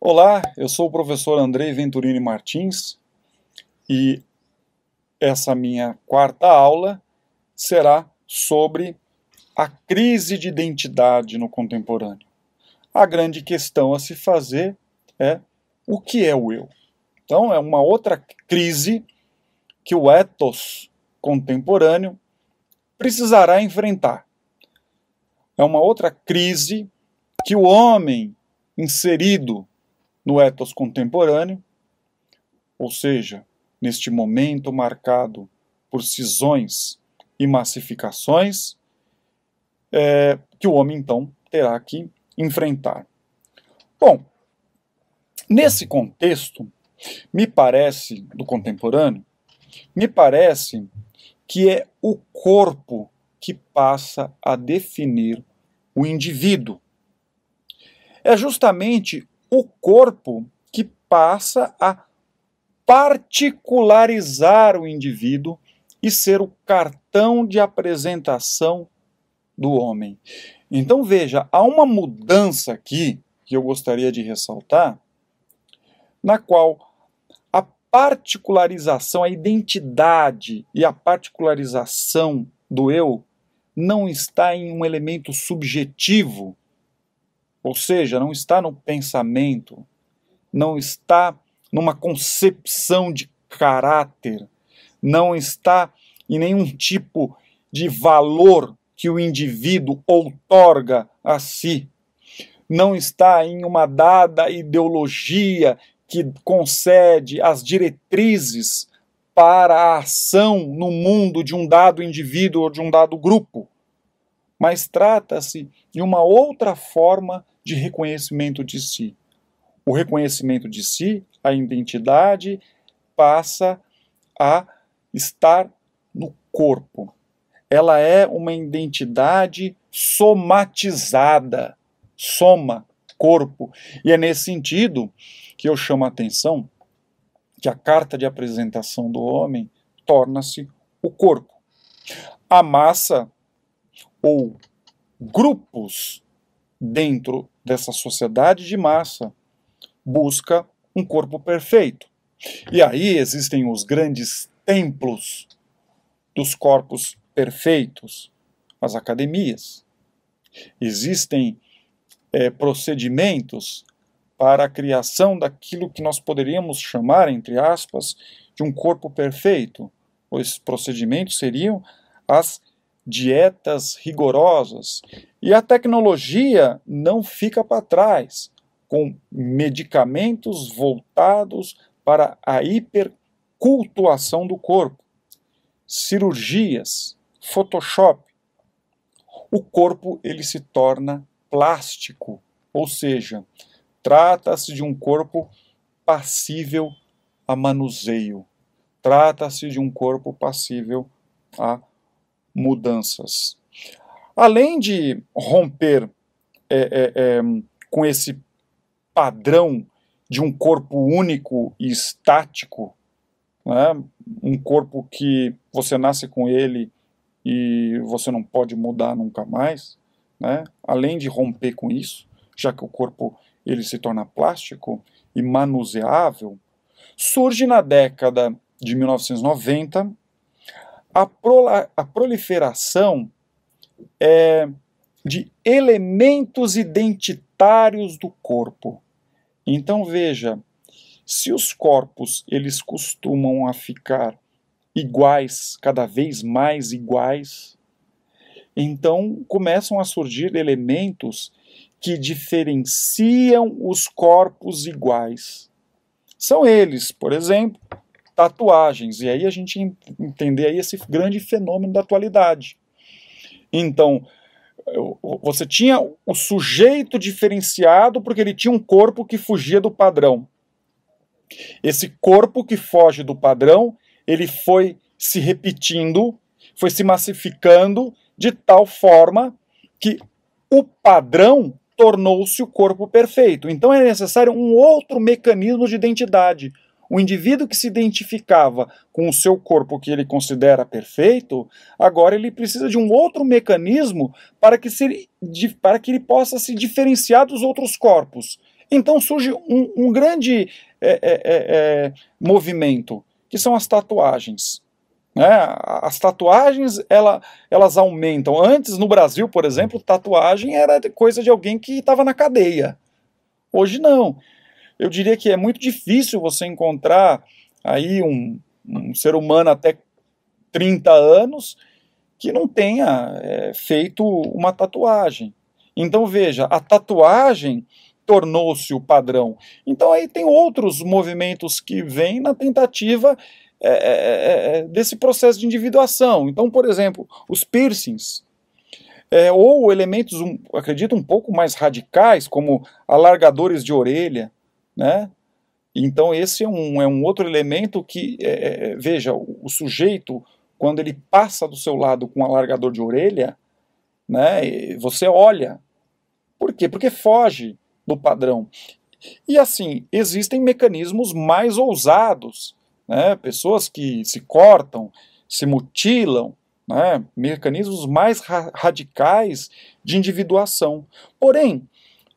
Olá, eu sou o professor Andrei Venturini Martins e essa minha quarta aula será sobre a crise de identidade no contemporâneo. A grande questão a se fazer é o que é o eu? Então, é uma outra crise que o ethos contemporâneo precisará enfrentar. É uma outra crise que o homem inserido no etos contemporâneo, ou seja, neste momento marcado por cisões e massificações, é, que o homem então terá que enfrentar. Bom, nesse contexto, me parece, do contemporâneo, me parece que é o corpo que passa a definir o indivíduo. É justamente o corpo que passa a particularizar o indivíduo e ser o cartão de apresentação do homem. Então veja, há uma mudança aqui que eu gostaria de ressaltar, na qual a particularização, a identidade e a particularização do eu não está em um elemento subjetivo ou seja, não está no pensamento, não está numa concepção de caráter, não está em nenhum tipo de valor que o indivíduo outorga a si. Não está em uma dada ideologia que concede as diretrizes para a ação no mundo de um dado indivíduo ou de um dado grupo, mas trata-se de uma outra forma de reconhecimento de si. O reconhecimento de si, a identidade, passa a estar no corpo. Ela é uma identidade somatizada. Soma, corpo. E é nesse sentido que eu chamo a atenção que a carta de apresentação do homem torna-se o corpo. A massa ou grupos dentro dessa sociedade de massa busca um corpo perfeito. E aí existem os grandes templos dos corpos perfeitos, as academias. Existem é, procedimentos para a criação daquilo que nós poderíamos chamar, entre aspas, de um corpo perfeito. Os procedimentos seriam as dietas rigorosas. E a tecnologia não fica para trás, com medicamentos voltados para a hipercultuação do corpo, cirurgias, Photoshop. O corpo ele se torna plástico, ou seja, trata-se de um corpo passível a manuseio. Trata-se de um corpo passível a mudanças. Além de romper é, é, é, com esse padrão de um corpo único e estático, né, um corpo que você nasce com ele e você não pode mudar nunca mais, né, além de romper com isso, já que o corpo ele se torna plástico e manuseável, surge na década de 1990 a, prola, a proliferação é, de elementos identitários do corpo. Então veja, se os corpos eles costumam a ficar iguais, cada vez mais iguais, então começam a surgir elementos que diferenciam os corpos iguais. São eles, por exemplo, tatuagens. E aí a gente entender aí esse grande fenômeno da atualidade. Então, você tinha o sujeito diferenciado porque ele tinha um corpo que fugia do padrão. Esse corpo que foge do padrão, ele foi se repetindo, foi se massificando de tal forma que o padrão tornou-se o corpo perfeito. Então é necessário um outro mecanismo de identidade, o indivíduo que se identificava com o seu corpo que ele considera perfeito, agora ele precisa de um outro mecanismo para que, se, para que ele possa se diferenciar dos outros corpos. Então surge um, um grande é, é, é, é movimento, que são as tatuagens. Né? As tatuagens ela, elas aumentam. Antes, no Brasil, por exemplo, tatuagem era coisa de alguém que estava na cadeia. Hoje não eu diria que é muito difícil você encontrar aí um, um ser humano até 30 anos que não tenha é, feito uma tatuagem. Então veja, a tatuagem tornou-se o padrão. Então aí tem outros movimentos que vêm na tentativa é, é, é, é desse processo de individuação. Então, por exemplo, os piercings. É, ou elementos, um, acredito, um pouco mais radicais, como alargadores de orelha, né? Então esse é um, é um outro elemento que, é, é, veja, o, o, sujeito, quando ele passa do seu lado com um alargador de orelha, né, você olha. Por quê? Porque foge do padrão. E assim, existem mecanismos mais ousados, né? pessoas que se cortam, se mutilam, né? mecanismos mais ra radicais de individuação. Porém,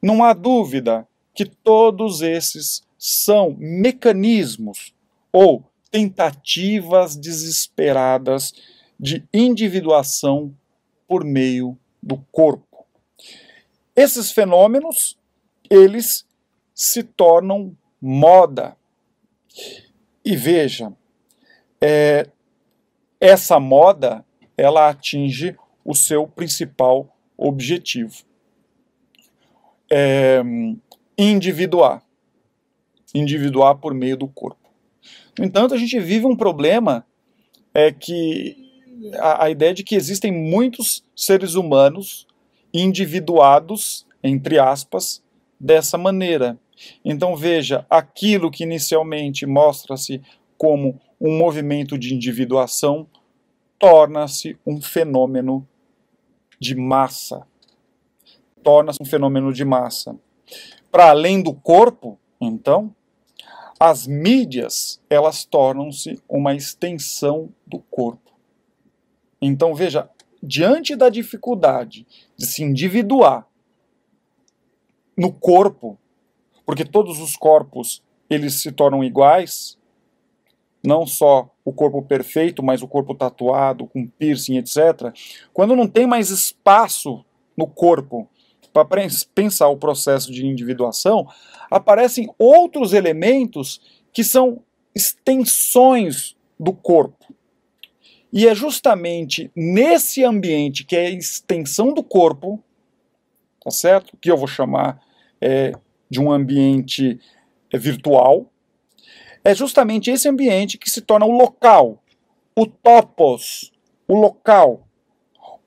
não há dúvida que todos esses são mecanismos ou tentativas desesperadas de individuação por meio do corpo. Esses fenômenos, eles se tornam moda. E veja, é, essa moda, ela atinge o seu principal objetivo. É, individuar. Individuar por meio do corpo. No entanto, a gente vive um problema é que a, a ideia de que existem muitos seres humanos individuados, entre aspas, dessa maneira. Então veja, aquilo que inicialmente mostra-se como um movimento de individuação torna-se um fenômeno de massa. Torna-se um fenômeno de massa para além do corpo, então, as mídias, elas tornam-se uma extensão do corpo. Então, veja, diante da dificuldade de se individuar no corpo, porque todos os corpos eles se tornam iguais, não só o corpo perfeito, mas o corpo tatuado, com piercing, etc. Quando não tem mais espaço no corpo para pensar o processo de individuação, aparecem outros elementos que são extensões do corpo. E é justamente nesse ambiente que é a extensão do corpo, tá certo? Que eu vou chamar é, de um ambiente é, virtual. É justamente esse ambiente que se torna o local, o topos, o local,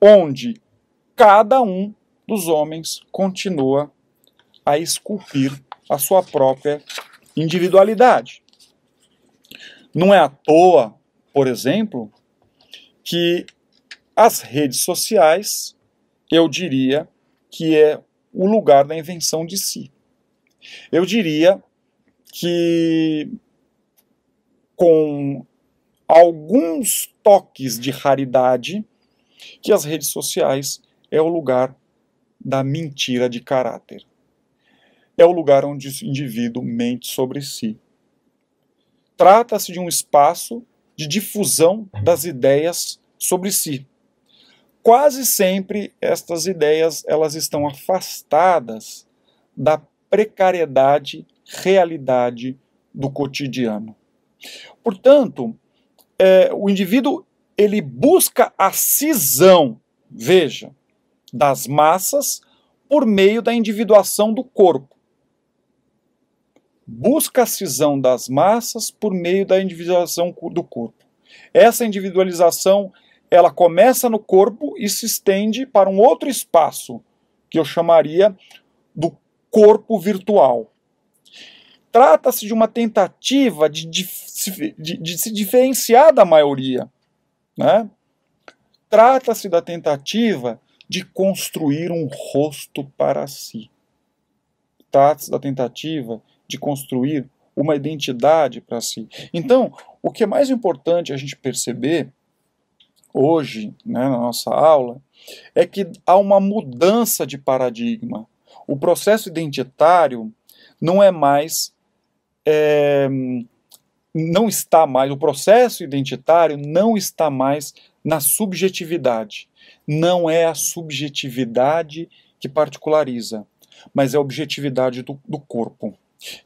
onde cada um dos homens continua a esculpir a sua própria individualidade. Não é à toa, por exemplo, que as redes sociais, eu diria que é o lugar da invenção de si. Eu diria que com alguns toques de raridade, que as redes sociais é o lugar da mentira de caráter. É o lugar onde o indivíduo mente sobre si. Trata-se de um espaço de difusão das ideias sobre si. Quase sempre estas ideias elas estão afastadas da precariedade, realidade do cotidiano. Portanto, é, o indivíduo ele busca a cisão. Veja, das massas por meio da individuação do corpo. Busca a cisão das massas por meio da individualização do corpo. Essa individualização ela começa no corpo e se estende para um outro espaço que eu chamaria do corpo virtual. Trata-se de uma tentativa de, de, de, de, se diferenciar da maioria. Né? Trata-se da tentativa de construir um rosto para si. Trata-se da tentativa de construir uma identidade para si. Então, o que é mais importante a gente perceber hoje, né, na nossa aula, é que há uma mudança de paradigma. O processo identitário não é mais. É, não está mais, o processo identitário não está mais na subjetividade. Não é a subjetividade que particulariza, mas é a objetividade do, do corpo.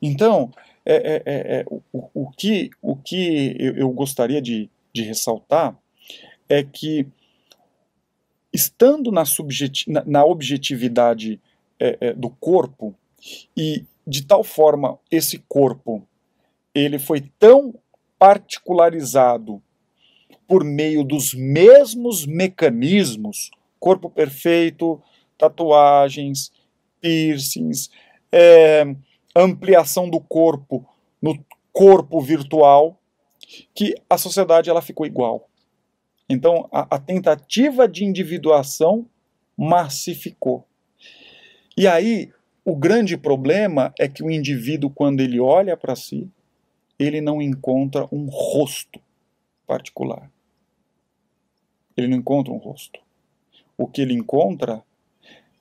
Então, é, é, é, é o, o, que, o que eu, gostaria de, de ressaltar é que, estando na, subjeti na, na objetividade é, é, do corpo, e de tal forma esse corpo ele foi tão particularizado por meio dos mesmos mecanismos corpo perfeito, tatuagens, piercings, é, ampliação do corpo no corpo virtual que a sociedade ela ficou igual. Então a, a tentativa de individuação massificou. E aí o grande problema é que o indivíduo quando ele olha para si ele não encontra um rosto particular. Ele não encontra um rosto. O que ele encontra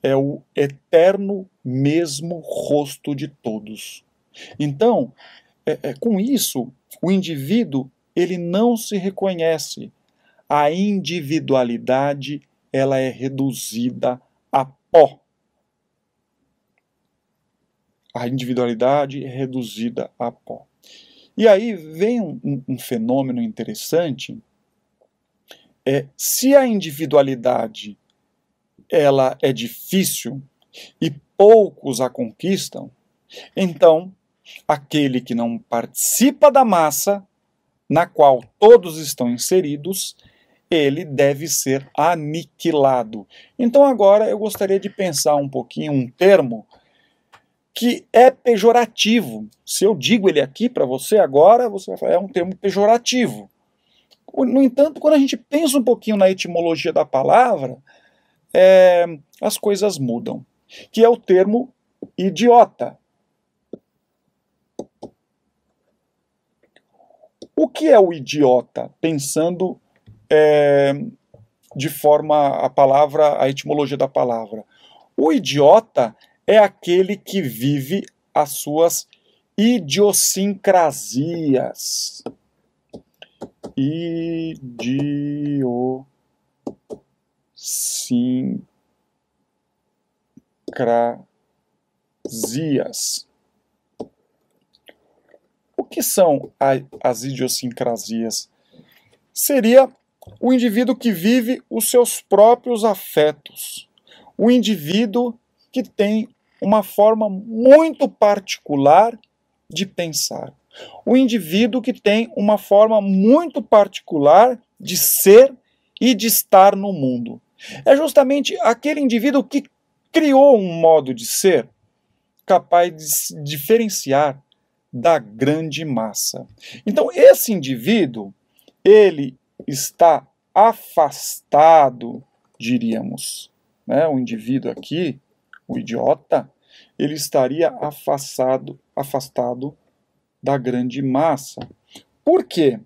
é o eterno mesmo rosto de todos. Então, é, é, com isso, o indivíduo ele não se reconhece. A individualidade ela é reduzida a pó. A individualidade é reduzida a pó. E aí vem um, um fenômeno interessante é, se a individualidade ela é difícil e poucos a conquistam, então aquele que não participa da massa na qual todos estão inseridos, ele deve ser aniquilado. Então agora eu gostaria de pensar um pouquinho um termo que é pejorativo. Se eu digo ele aqui para você agora, você vai falar, é um termo pejorativo. No entanto, quando a gente pensa um pouquinho na etimologia da palavra, é, as coisas mudam, que é o termo idiota. O que é o idiota? Pensando é, de forma a palavra, a etimologia da palavra. O idiota é aquele que vive as suas idiosincrasias idiosincrasias. O que são as idiosincrasias? Seria o indivíduo que vive os seus próprios afetos, o indivíduo que tem uma forma muito particular de pensar o indivíduo que tem uma forma muito particular de ser e de estar no mundo. É justamente aquele indivíduo que criou um modo de ser capaz de se diferenciar da grande massa. Então, esse indivíduo, ele está afastado, diríamos. Né? O indivíduo aqui, o idiota, ele estaria afastado, afastado da grande massa. Por quê?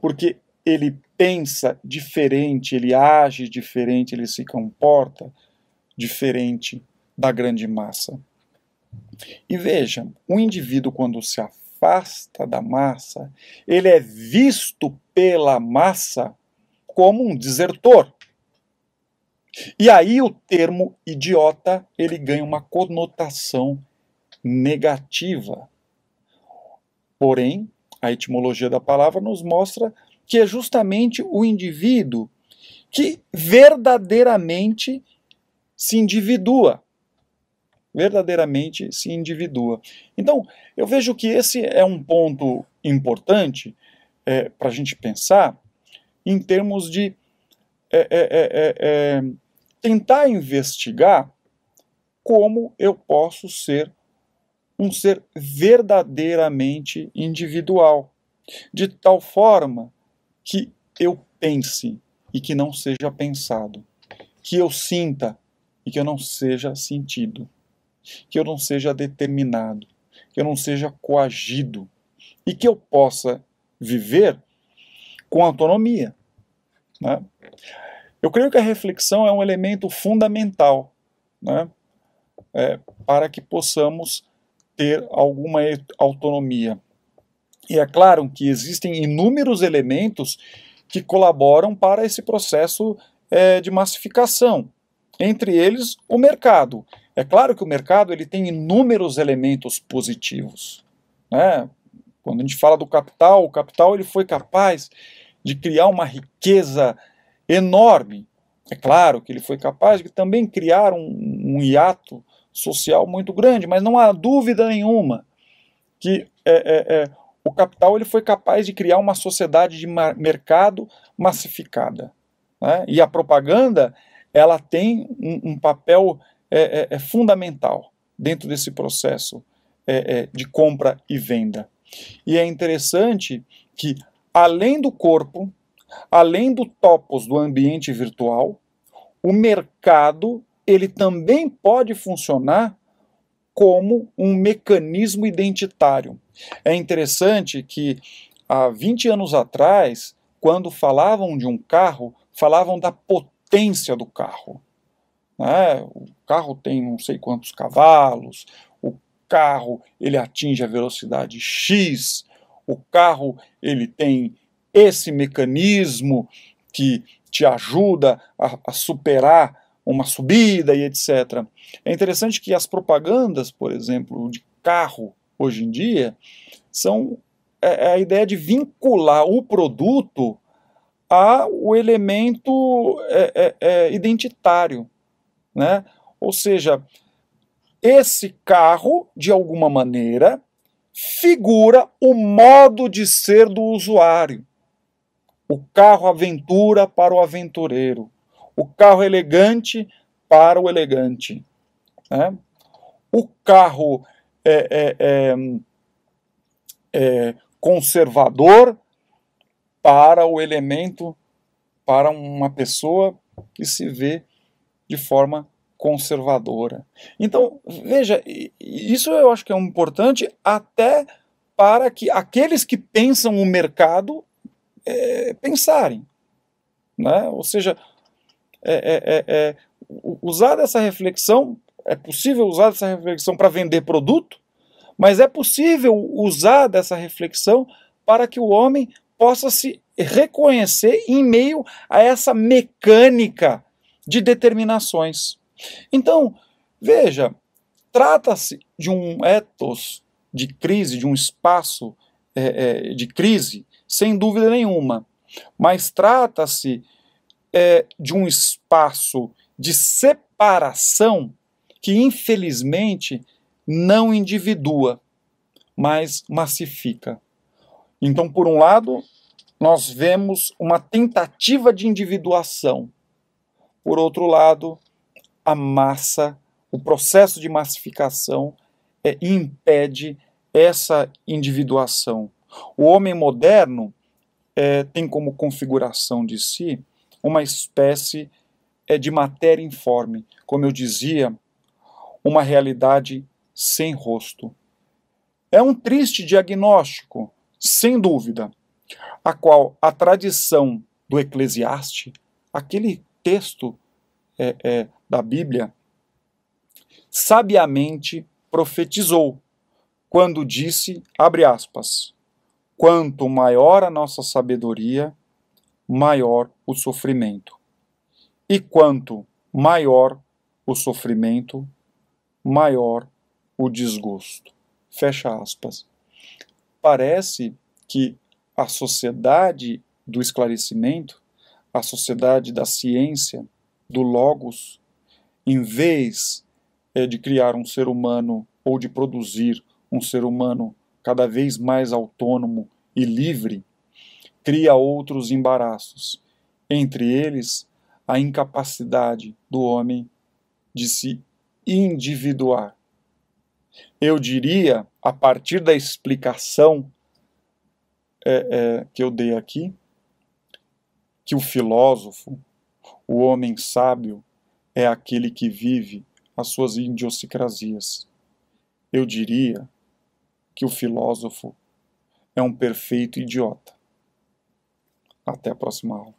Porque ele pensa diferente, ele age diferente, ele se comporta diferente da grande massa. E vejam, o indivíduo quando se afasta da massa, ele é visto pela massa como um desertor. E aí o termo idiota, ele ganha uma conotação negativa. Porém, a etimologia da palavra nos mostra que é justamente o indivíduo que verdadeiramente se individua. Verdadeiramente se individua. Então, eu vejo que esse é um ponto importante é, para a gente pensar em termos de é é, é, é, é, tentar investigar como eu posso ser um ser verdadeiramente individual, de tal forma que eu pense e que não seja pensado, que eu sinta e que eu não seja sentido, que eu não seja determinado, que eu não seja coagido e que eu possa viver com autonomia. Né? Eu creio que a reflexão é um elemento fundamental né? é, para que possamos ter alguma autonomia. E é claro que existem inúmeros elementos que colaboram para esse processo é, de massificação. Entre eles, o mercado. É claro que o mercado ele tem inúmeros elementos positivos. Né? Quando a gente fala do capital, o capital ele foi capaz de criar uma riqueza enorme. É claro que ele foi capaz de também criar um, um hiato social muito grande, mas não há dúvida nenhuma que é, é, é, o capital ele foi capaz de criar uma sociedade de mercado massificada. Né? E a propaganda ela tem um, um papel é, é, é fundamental dentro desse processo de compra e venda. E é interessante que, além do corpo, além do topos do ambiente virtual, o mercado ele também pode funcionar como um mecanismo identitário. É interessante que há 20 anos atrás, quando falavam de um carro, falavam da potência do carro. Né? O carro tem não sei quantos cavalos, o carro ele atinge a velocidade X, o carro ele tem esse mecanismo que te ajuda a, a superar uma subida e etc. É interessante que as propagandas, por exemplo, de carro hoje em dia, são é, é a ideia de vincular o produto ao elemento é, é, é, identitário. Né? Ou seja, esse carro, de alguma maneira, figura o modo de ser do usuário. O carro aventura para o aventureiro. O carro elegante para o elegante. Né? O carro é, é, é, é, conservador para o elemento, para uma pessoa que se vê de forma conservadora. Então, veja, isso eu acho que é importante até para que aqueles que pensam o mercado é, pensarem. Né? Ou seja, é, é, é, é usar essa reflexão, é possível usar essa reflexão para vender produto, mas é possível usar dessa reflexão para que o homem possa se reconhecer em meio a essa mecânica de determinações. Então, veja, trata-se de um ethos de crise, de um espaço é, é, de crise, sem dúvida nenhuma, mas trata-se é, de um espaço de separação que, infelizmente, não individua, mas massifica. Então, por um lado, nós vemos uma tentativa de individuação. Por outro lado, a massa, o processo de massificação é, impede essa individuação. O homem moderno é, tem como configuração de si uma espécie é de matéria informe, como eu dizia, uma realidade sem rosto. É um triste diagnóstico, sem dúvida, a qual a tradição do Eclesiaste, aquele texto é, é, da Bíblia, sabiamente profetizou quando disse, abre aspas, quanto maior a nossa sabedoria, maior o sofrimento. E quanto maior o sofrimento, maior o desgosto. Fecha aspas. Parece que a sociedade do esclarecimento, a sociedade da ciência, do logos, em vez é, de criar um ser humano ou de produzir um ser humano cada vez mais autônomo e livre, cria outros embaraços, entre eles a incapacidade do homem de se individuar. Eu diria, a partir da explicação é, é, que eu dei aqui, que o filósofo, o homem sábio, é aquele que vive as suas idiosincrasias. Eu diria que o filósofo é um perfeito idiota. Até a próxima aula.